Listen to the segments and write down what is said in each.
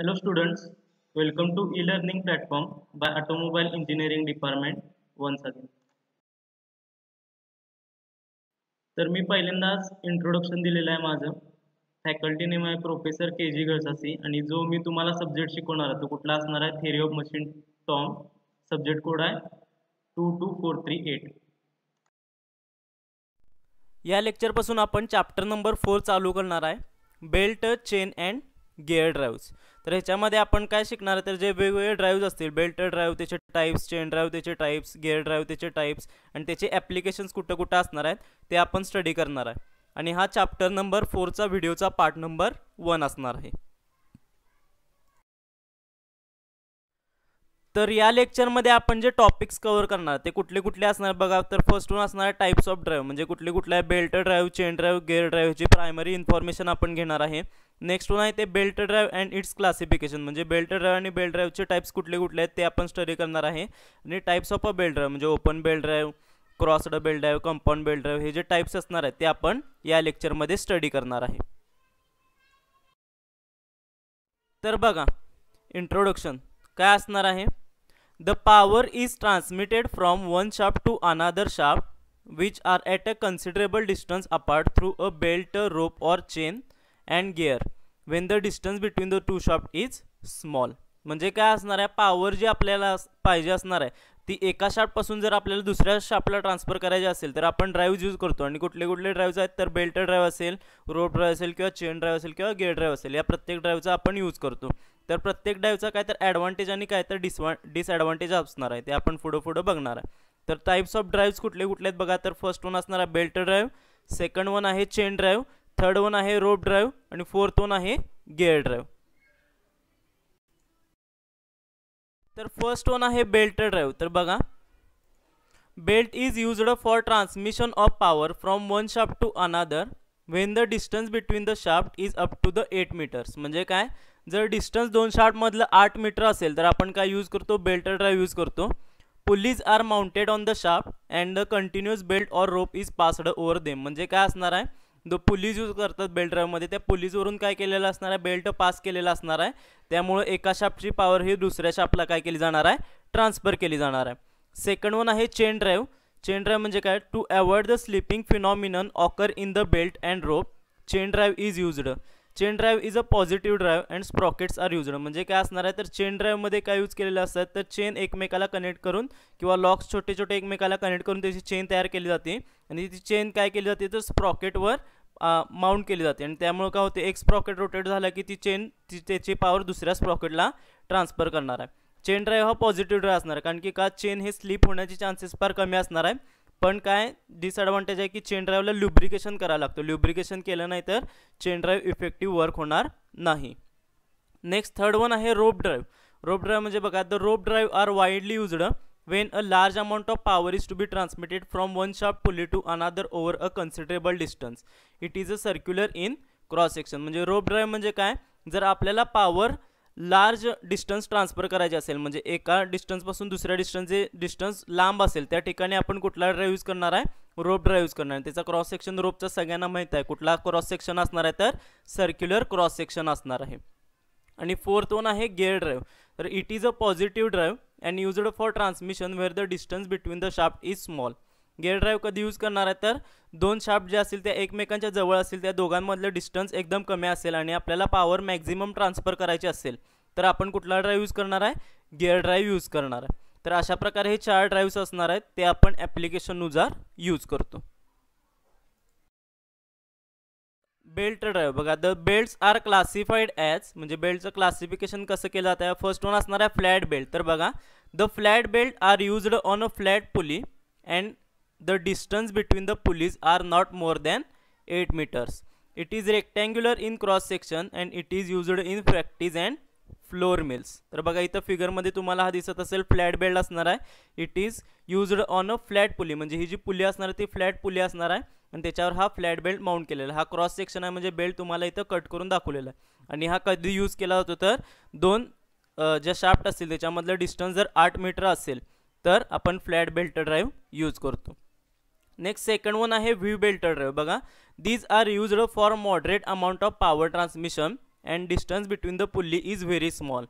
Hello students, welcome to e learning platform by automobile Engineering department one again. तर मी पहिल्यांदाच introduction दिलेलं आहे माझं फॅकल्टी नेम आहे प्रोफेसर के जी गळसासी आणि जो मी तुम्हाला सब्जेक्ट शिकवणार आहे तो कुठला असणार आहे theory of machine TOM subject code आहे two two four three eight या लेक्चरपासून आपण चॅप्टर नंबर फोर चालू करणार आहे belt chain and gear drive तर ह्याच्यामध्ये आपण काय शिकणार आहे तर जे वेगवेगळे ड्राईव्ज असतील बेल्ट ड्राईव्ह त्याचे टाईप्स चेन ड्राईव्ह त्याचे टाईप्स गिअर ड्राईव्ह त्याचे टाईप्स आणि त्याचे ॲप्लिकेशन्स कुठं कुठं असणार आहेत ते आपण स्टडी करणार आहे आणि हा चॅप्टर नंबर फोरचा व्हिडिओचा पार्ट नंबर वन असणार आहे तर या लेक्चरमध्ये आपण जे टॉपिक्स कव्हर करणार ते कुठले कुठले असणार बघा तर फर्स्ट वन असणार टाईप्स ऑफ ड्राईव्ह म्हणजे कुठले कुठल्या belt drive chain drive gear ड्राईव्हची प्रायमरी इन्फॉर्मेशन आपण घेणार आहे नेक्स्ट वन आहे ते belt drive and its classification म्हणजे बेल्ट ड्राईव्ह आणि बेल्ट ड्राईव्हचे टाईप्स कुठले कुठले आहेत ते आपण स्टडी करणार आहे आणि types of a belt drive म्हणजे open belt drive crossed belt drive compound belt drive हे जे टाईप्स असणार आहेत ते आपण या लेक्चरमध्ये स्टडी करणार आहे तर बघा इंट्रोडक्शन काय असणार आहे the power is transmitted from one shaft to another shaft which are at a considerable distance apart through a belt rope or chain and gear when the distance between the two shaft is small म्हणजे काय असणार आहे power जी आपल्याला पाहिजे असणार आहे ती एका शाफ्टपासून जर आपल्याला दुसऱ्या शाफ्टला ट्रान्सफर करायची असेल तर आपण ड्राईव्ह यूज करतो आणि कुठले कुठले ड्राईव्ह आहेत तर बेल्ट ड्राईव्ह असेल रोड ड्राईव्ह असेल किंवा चेन ड्राईव्ह असेल किंवा गेअर ड्राईव्ह असेल या प्रत्येक ड्राईव्हचा आपण यूज करतो तर प्रत्येक ड्राईव्हचा काय तर ॲडव्हान्टेज आणि काय तर डिसवा डिसॲडव्हान्टेज असणार आहे ते आपण पुढं पुढं बघणार आहे तर टाईप्स ऑफ ड्राईव्ह कुठले कुठले आहेत बघा तर फर्स्ट वन असणार आहे बेल्ट ड्राईव्ह सेकंड वन आहे चेन ड्राईव्ह थर्ड वन आहे रोप ड्राईव्ह आणि फोर्थ वन आहे गिअर ड्राईव्ह तर फर्स्ट वन आहे बेल्ट ड्राईव्ह तर बघा belt is used for transmission of power from one shaft to another when the distance between the shaft is up to the eight metres म्हणजे काय जर distance दोन शाफ्टमधलं आठ metre असेल तर आपण काय यूज करतो बेल्ट ड्राईव्ह यूज करतो pulleys are mounted on the shaft and the continuous belt or rope is passed over them म्हणजे काय असणार आहे जो पुलीज यूज करतात बेल्ट ड्राईव्हमध्ये त्या पुलीजवरून काय केलेलं असणार आहे बेल्ट पास केलेला असणार आहे त्यामुळे एका शापची पॉवर ही दुसऱ्या शापला काय केली जाणार आहे ट्रान्सफर केली जाणार आहे सेकंड वन आहे चेन ड्राईव्ह चेन ड्राईव्ह म्हणजे काय to avoid the slipping phenomenon occur in the belt and rope chain drive is used chain drive is a positive drive and sprockets are used म्हणजे काय असणार आहे तर chain ड्राईव्हमध्ये काय use केलेलं असतात तर चेन एकमेकाला कनेक्ट करून किंवा लॉक्स छोटे छोटे एकमेकाला कनेक्ट करून त्याची चेन तयार केली जाते आणि ती चेन काय केली जाते तर स्प्रॉकेटवर माउंट केली जाते आणि त्यामुळं काय होते एक स्प्रॉकेट रोटेट झाला की ती चेन ती त्याची पॉवर दुसऱ्या स्प्रॉकेटला ट्रान्सफर करणार आहे चेन ड्राईव्ह हा पॉझिटिव्ह ड्राईव्ह असणार आहे कारण की का चेन हे स्लिप होण्याचे चान्सेस फार कमी असणार आहे पण काय डिसॲडव्हान्टेज आहे की चेन ड्राईव्हला ल्युब्रिकेशन करायला लागतं ल्युब्रिकेशन केलं नाही तर चेन ड्राईव्ह इफेक्टिव्ह वर्क होणार नाही नेक्स्ट थर्ड वन आहे रोप ड्राईव्ह रोप ड्राईव्ह म्हणजे बघा the rope drive are widely used when a large amount of power is to be transmitted from one shaft pulley to another over a considerable distance it is a circular in cross section म्हणजे rope drive म्हणजे काय जर आपल्याला power large distance transfer करायचे असेल म्हणजे एका डिस्टन्सपासून दुसऱ्या डिस्टन्स जे डिस्टन्स लांब असेल त्या ठिकाणी आपण कुठला ड्राईव्ह यूज करणार आहे रोप ड्राईव्ह यूज करणार आहे त्याचा क्रॉस सेक्शन रोपचा सगळ्यांना माहीत आहे कुठला क्रॉस सेक्शन असणार आहे तर सर्क्युलर क्रॉस सेक्शन असणार आहे आणि फोर्थ वन आहे गेअर ड्राईव्ह तर it is a positive drive and used for transmission where the distance between the shaft is small gear drive कधी यूज करणार आहे तर दोन शाफ्ट जे असतील त्या एकमेकांच्या जवळ असतील त्या दोघांमधलं डिस्टन्स एकदम कमी असेल आणि आपल्याला पॉवर मॅक्झिमम ट्रान्सफर करायची असेल तर आपण कुठला ड्राईव्ह यूज करणार आहे गिअर ड्राईव्ह यूज करणार आहे तर अशा प्रकारे हे चार ड्राईव्हस असणार आहेत ते आपण ॲप्लिकेशननुसार यूज करतो बेल्ट ड्राइव बघा the belts are classified as म्हणजे बेल्टचं क्लासिफिकेशन कसं केलं जातं फर्स्ट वन असणार आहे फ्लॅट बेल्ट तर बघा the flat belt are used on a flat pulley and the distance between the pulleys are not more than eight metres it is rectangular in cross section and it is used in practice and flour mills तर बघा इथं फिगरमध्ये तुम्हाला हा दिसत असेल flat belt असणार आहे it is used on a flat pulley म्हणजे ही जी पुली असणार आहे ती फ्लॅट पुली असणार आहे आणि त्याच्यावर हा फ्लॅट बेल्ट माउंट केलेला हा क्रॉस सेक्शन आहे म्हणजे बेल्ट तुम्हाला इथं कट करून दाखवलेला आहे आणि हा कधी यूज केला जातो तर दोन ज्या शाफ्ट असतील त्याच्यामधलं डिस्टन्स जर आठ मीटर असेल तर आपण फ्लॅट बेल्ट ड्राईव्ह यूज करतो नेक्स्ट सेकंड वन आहे व्ही बेल्ट ड्राईव्ह बघा these are used for moderate amount of power transmission and distance between the pulley is very small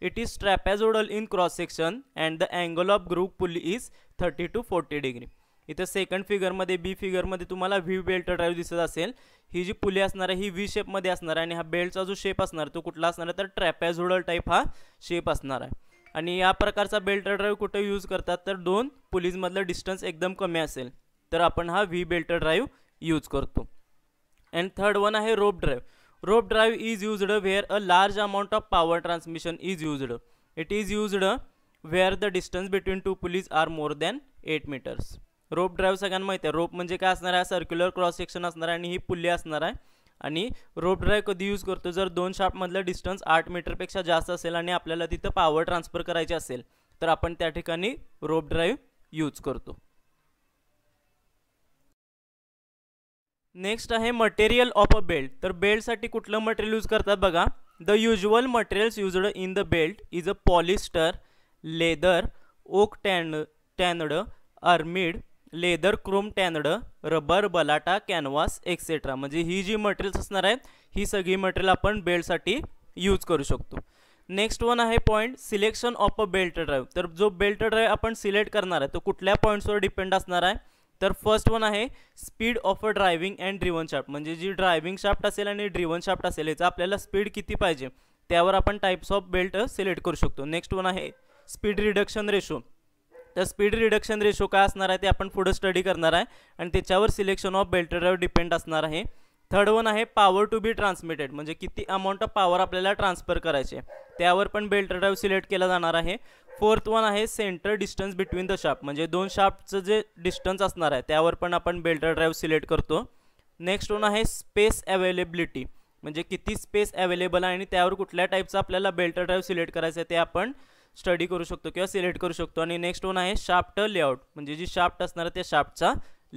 it is trapezoidal in cross section and the angle of groove pulley is thirty to forty degree इथं second फिगरमध्ये B फिगरमध्ये तुम्हाला V belt drive दिसत असेल ही जी pulley असणार आहे ही V शेपमध्ये असणार आहे आणि हा बेल्टचा जो शेप असणार तो कुठला असणार आहे तर ट्रॅपॅझोडल टाईप हा शेप असणार आहे आणि या प्रकारचा बेल्ट ड्राईव्ह कुठं यूज करतात तर दोन पुलीजमधलं डिस्टन्स एकदम कमी असेल तर आपण हा व्ही बेल्ट ड्राईव्ह यूज करतो अँड थर्ड वन आहे rope drive rope drive is used where a large amount of power transmission is used it is used where the distance between two pulleys are more than eight metres rope drive सगळ्यांना माहिती आहे रोप म्हणजे काय असणार आहे circular cross section असणार आहे आणि ही पुल्ली असणार आहे आणि रोप ड्राईव्ह कधी यूज करतो जर दोन शार्पमधलं डिस्टन्स आठ मीटरपेक्षा जास्त असेल आणि आपल्याला तिथं पॉवर ट्रान्सफर करायची असेल तर आपण त्या ठिकाणी रोप ड्राईव्ह यूज करतो नेक्स्ट आहे मटेरियल ऑफ अ बेल्ट तर बेल्टसाठी कुठलं मटेरियल यूज करतात बघा the usual materials used in the belt is a polyester leather oak tan tanned aramid leather chrome tanned rubber balata canvas etcetera म्हणजे ही जी materials असणार आहेत ही सगळी मटेरियल आपण बेल्टसाठी यूज करू शकतो नेक्स्ट वन आहे point selection of a belt drive तर जो बेल्ट ड्राईव्ह आपण सिलेक्ट करणार आहे तो कुठल्या पॉईंट्सवर डिपेंड असणार आहे तर फर्स्ट वन आहे speed of a driving and driven shaft म्हणजे जी ड्रायव्हिंग शाफ्ट असेल आणि ड्रिवन शाफ्ट असेल याचा आपल्याला स्पीड किती पाहिजे त्यावर आपण टाईप्स ऑफ बेल्ट सिलेक्ट करू शकतो नेक्स्ट वन आहे स्पीड रिडक्शन रेशो तर स्पीड रिडक्शन रेशो काय असणार आहे ते आपण पुढं स्टडी करणार आहे आणि त्याच्यावर सिलेक्शन ऑफ ड्राईव्ह डिपेंड असणार आहे थर्ड वन आहे पॉवर टू बी ट्रान्समिटेड म्हणजे किती अमाऊंट ऑफ पॉवर आपल्याला ट्रान्सफर करायचे त्यावर पण बेल्ट ड्राईव्ह सिलेक्ट केला जाणार आहे फोर्थ वन आहे centre distance between the shaft म्हणजे दोन शाफ्टचं जे डिस्टन्स असणार आहे त्यावर पण आपण बेल्ट ड्राईव्ह सिलेक्ट करतो नेक्स्ट वन आहे स्पेस अवेलेबिलिटी म्हणजे किती स्पेस अवेलेबल आहे आणि त्यावर कुठल्या टाईपचा आपल्याला बेल्ट ड्राईव्ह सिलेक्ट करायचं आहे ते आपण स्टडी करू शकतो किंवा सिलेक्ट करू शकतो आणि नेक्स्ट वन आहे शाफ्ट लेआउट म्हणजे जी शाफ्ट असणार आहे त्या शाफ्टचा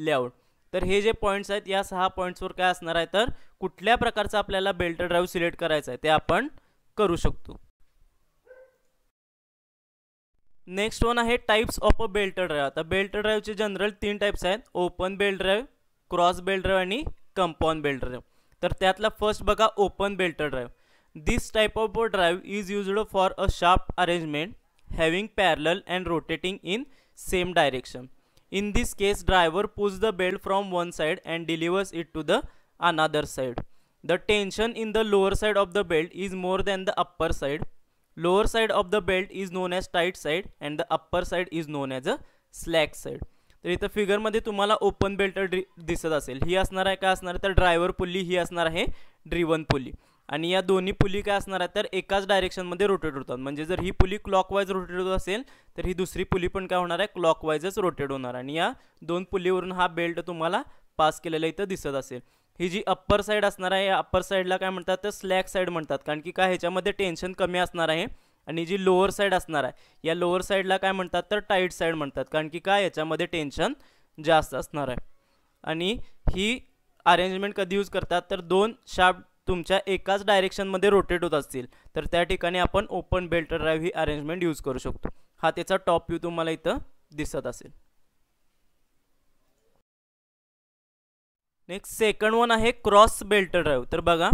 लेआउट तर हे जे पॉईंट्स आहेत या सहा पॉईंट्सवर काय असणार आहे तर कुठल्या प्रकारचा आपल्याला बेल्ट ड्राईव्ह सिलेक्ट करायचा आहे ते आपण करू शकतो नेक्स्ट वन आहे types of a belt drive आता बेल्ट ड्राईव्हचे जनरल तीन टाइप्स आहेत open belt drive cross belt drive आणि कंपाऊंड बेल्ट ड्राईव्ह तर त्यातला फर्स्ट बघा open belt drive This type of drive is used for a shaft arrangement having parallel and rotating in same direction. In this case, driver pulls the belt from one side and delivers it to the another side. The tension in the lower side of the belt is more than the upper side. Lower side of the belt is known as tight side and the upper side is known as a slack side. तर इथं फिगरमध्ये तुम्हाला open belt दिसत असेल ही असणार आहे का असणार आहे तर ड्रायव्हर पुल्ली ही असणार आहे ड्रिवन पुल्ली आणि या दोन्ही पुली काय असणार आहेत तर एकाच डायरेक्शनमध्ये रोटेट होतात म्हणजे जर ही पुली क्लॉकवाईज रोटेट होत असेल तर ही दुसरी पुली पण काय होणार आहे क्लॉकवाईजच रोटेट होणार आणि या दोन पुलीवरून हा बेल्ट तुम्हाला पास केलेला इथं दिसत असेल ही जी अप्पर साईड असणार आहे या अप्पर साईडला काय म्हणतात तर स्लॅक साईड म्हणतात कारण की काय ह्याच्यामध्ये टेन्शन कमी असणार आहे आणि जी लोअर साईड असणार आहे या लोअर साईडला काय म्हणतात तर टाईट साईड म्हणतात कारण की काय याच्यामध्ये टेन्शन जास्त असणार आहे आणि ही अरेंजमेंट कधी यूज करतात तर दोन शार्प तुमच्या एकाच डायरेक्शनमध्ये रोटेट होत असतील तर त्या ठिकाणी आपण ओपन बेल्ट ड्राईव्ह ही अरेंजमेंट यूज करू शकतो हा त्याचा टॉप व्ह्यू तुम्हाला इथं दिसत असेल नेक्स्ट सेकंड वन आहे क्रॉस बेल्ट ड्राईव्ह तर बघा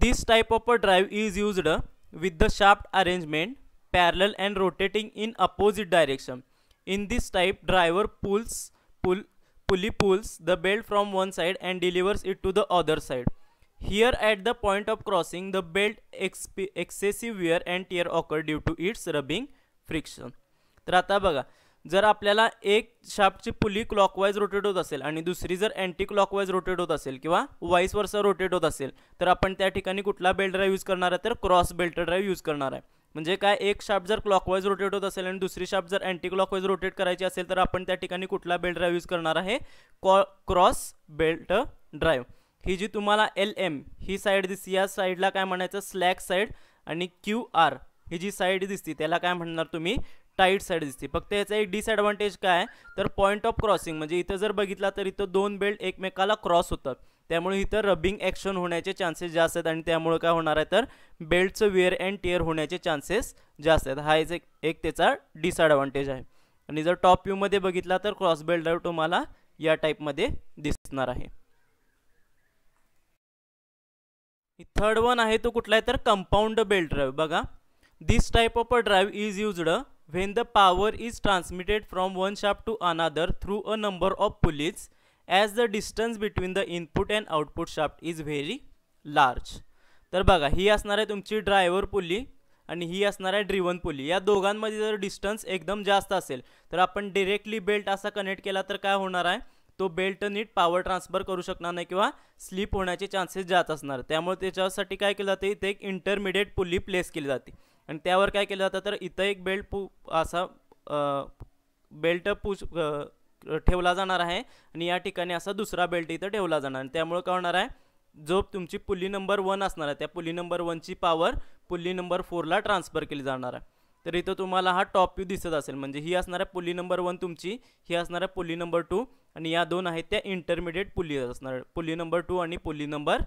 this type of a drive is used with the shaft arrangement parallel and rotating in opposite direction in this type driver pulls pull pulley pulls the belt from one side and delivers it to the other side Here at the point of crossing, the belt excessive wear and tear occur due to its rubbing friction. तर आता बघा जर आपल्याला एक शाफ्टची pulley clockwise rotate होत असेल आणि दुसरी जर अँटी क्लॉकवाईज रोटेट होत असेल किंवा वाईस वर्ष रोटेट होत असेल तर आपण त्या ठिकाणी कुठला बेल्ट ड्राईव्ह यूज करणार आहे तर क्रॉस बेल्ट ड्राईव्ह यूज करणार आहे म्हणजे काय एक शाफ्ट जर क्लॉकवाईज रोटेट होत असेल आणि दुसरी शाफ्ट जर अँटी क्लॉकवाईज रोटेट करायची असेल तर आपण त्या ठिकाणी कुठला बेल्ट ड्राईव्ह यूज करणार आहे कॉ क्रॉस बेल्ट ड्राईव्ह ही जी तुम्हाला एल एम ही साईड दिसते या साईडला काय म्हणायचं स्लॅक साईड आणि क्यू आर ही जी साईड दिसते त्याला काय म्हणणार तुम्ही टाईट साईड दिसते फक्त याचा एक डिसॲडव्हान्टेज काय तर पॉईंट ऑफ क्रॉसिंग म्हणजे इथं जर बघितला तर इथं दोन बेल्ट एकमेकाला क्रॉस होतात त्यामुळे इथं रबिंग ॲक्शन होण्याचे चान्सेस जास्त आहेत आणि त्यामुळे काय होणार आहे तर बेल्टचं वेअर अँड टेअर होण्याचे चान्सेस जास्त आहेत हा एक एक त्याचा डिसॲडव्हान्टेज आहे आणि जर टॉप व्ह्यूमध्ये बघितला तर क्रॉस बेल्ट तुम्हाला या टाईपमध्ये दिसणार आहे थर्ड वन आहे तो कुठला आहे तर कंपाऊंड बेल्ट ड्राईव्ह बघा this type of a drive is used when the power is transmitted from one shaft to another through a number of pulleys as the distance between the input and output shaft is very large तर बघा ही असणार आहे तुमची driver pulley आणि ही असणार आहे driven pulley या दोघांमध्ये जर डिस्टन्स एकदम जास्त असेल तर आपण डिरेक्टली बेल्ट असा कनेक्ट केला तर काय होणार आहे तो बेल्ट नीट पावर ट्रान्सफर करू शकणार नाही किंवा स्लिप होण्याचे चान्सेस जात असणार त्यामुळे त्याच्यासाठी काय केलं जाते इथे एक इंटरमिडिएट पुली प्लेस केली जाते आणि त्यावर काय केलं जातं तर इथं एक बेल्ट पू असा बेल्ट पूज ठेवला जाणार आहे आणि या ठिकाणी असा दुसरा बेल्ट इथं ठेवला जाणार आणि त्यामुळे काय होणार आहे जो तुमची पुली नंबर वन असणार आहे त्या पुली नंबर वनची पॉवर पुली नंबर फोरला ट्रान्सफर केली जाणार आहे तर इथं तुम्हाला हा टॉप व्यू दिसत असेल म्हणजे ही असणार आहे पुली नंबर वन तुमची ही असणार आहे पुली नंबर टू आणि या दोन आहेत त्या इंटरमिडिएट पुली असणार पुली नंबर टू आणि पुली नंबर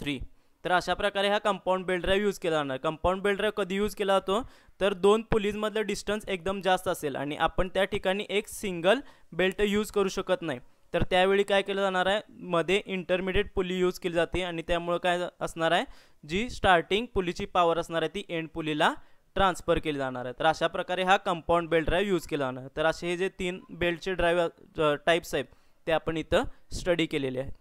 थ्री तर अशा प्रकारे हा कंपाऊंड बेल्ट ड्राईव्ह यूज केला जाणार कंपाऊंड बेल्ट कधी यूज केला जातो तर दोन पुलीजमधलं डिस्टन्स एकदम जास्त असेल आणि आपण त्या ठिकाणी एक सिंगल बेल्ट यूज करू शकत नाही तर त्यावेळी काय केलं जाणार आहे मध्ये इंटरमिडिएट पुली यूज केली जाते आणि त्यामुळं काय असणार आहे जी स्टार्टिंग पुलीची पॉवर असणार आहे ती एंड पुलीला ट्रान्सफर केले जाणार आहेत तर अशा प्रकारे हा कंपाऊंड बेल्ट ड्राईव्ह यूज केला जाणार तर असे हे जे तीन बेल्टचे ड्राईव्ह टाईप्स आहेत ते आपण इथं स्टडी केलेले आहेत